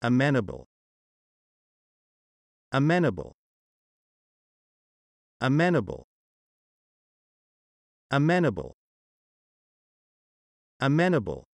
amenable amenable amenable amenable amenable